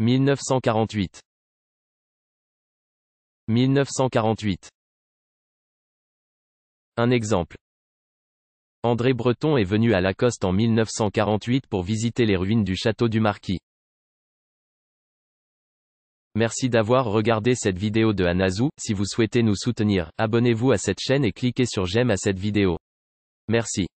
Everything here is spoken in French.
1948 1948 Un exemple André Breton est venu à Lacoste en 1948 pour visiter les ruines du château du Marquis. Merci d'avoir regardé cette vidéo de Anazou, si vous souhaitez nous soutenir, abonnez-vous à cette chaîne et cliquez sur j'aime à cette vidéo. Merci.